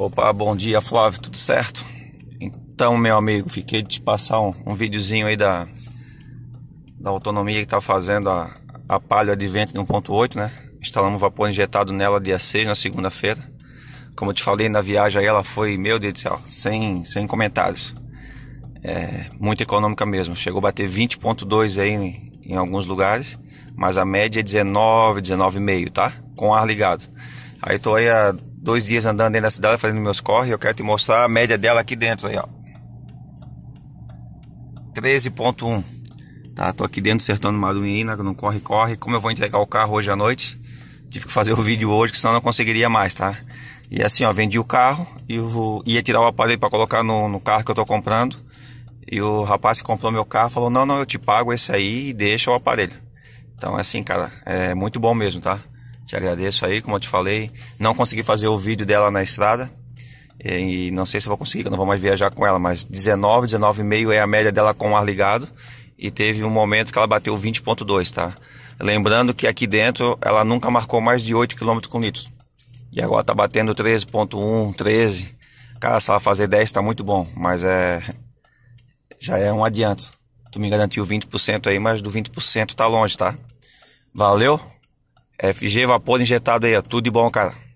Opa, bom dia Flávio, tudo certo? Então, meu amigo, fiquei de te passar um, um videozinho aí da, da autonomia que tá fazendo a, a palha vento de 1.8, né? Instalamos vapor injetado nela dia 6, na segunda-feira. Como eu te falei na viagem aí, ela foi, meu Deus do céu, sem, sem comentários. É, muito econômica mesmo. Chegou a bater 20.2 aí em, em alguns lugares, mas a média é 19, 19,5, tá? Com ar ligado. Aí tô aí a dois dias andando dentro da cidade fazendo meus corre. Eu quero te mostrar a média dela aqui dentro aí, ó. 13.1. Tá, tô aqui dentro do sertão do Maduína, não corre, corre. Como eu vou entregar o carro hoje à noite, tive que fazer o vídeo hoje, que senão não conseguiria mais, tá? E é assim, ó, vendi o carro e ia tirar o aparelho para colocar no, no carro que eu tô comprando. E o rapaz que comprou meu carro falou: Não, não, eu te pago esse aí e deixa o aparelho. Então, é assim, cara, é muito bom mesmo, tá? Te agradeço aí, como eu te falei. Não consegui fazer o vídeo dela na estrada. E não sei se vou conseguir, que eu não vou mais viajar com ela, mas 19, 19,5 é a média dela com o ar ligado. E teve um momento que ela bateu 20,2, tá? Lembrando que aqui dentro ela nunca marcou mais de 8 km com litro. E agora tá batendo 13,1, 13. Cara, se ela fazer 10 tá muito bom, mas é. Já é um adianto. Tu me garantiu 20% aí, mas do 20% tá longe, tá? Valeu! FG Vapor Injetado aí, é tudo de bom, cara.